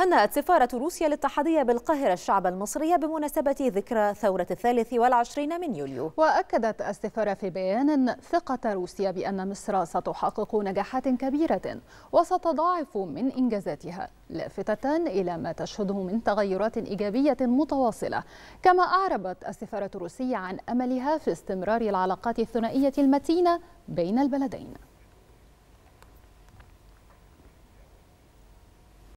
هنأت سفارة روسيا الاتحادية بالقاهرة الشعب المصري بمناسبة ذكرى ثورة الثالث والعشرين من يوليو وأكدت السفارة في بيان ثقة روسيا بأن مصر ستحقق نجاحات كبيرة وستضاعف من إنجازاتها لافتة إلى ما تشهده من تغيرات إيجابية متواصلة كما أعربت السفارة الروسية عن أملها في استمرار العلاقات الثنائية المتينة بين البلدين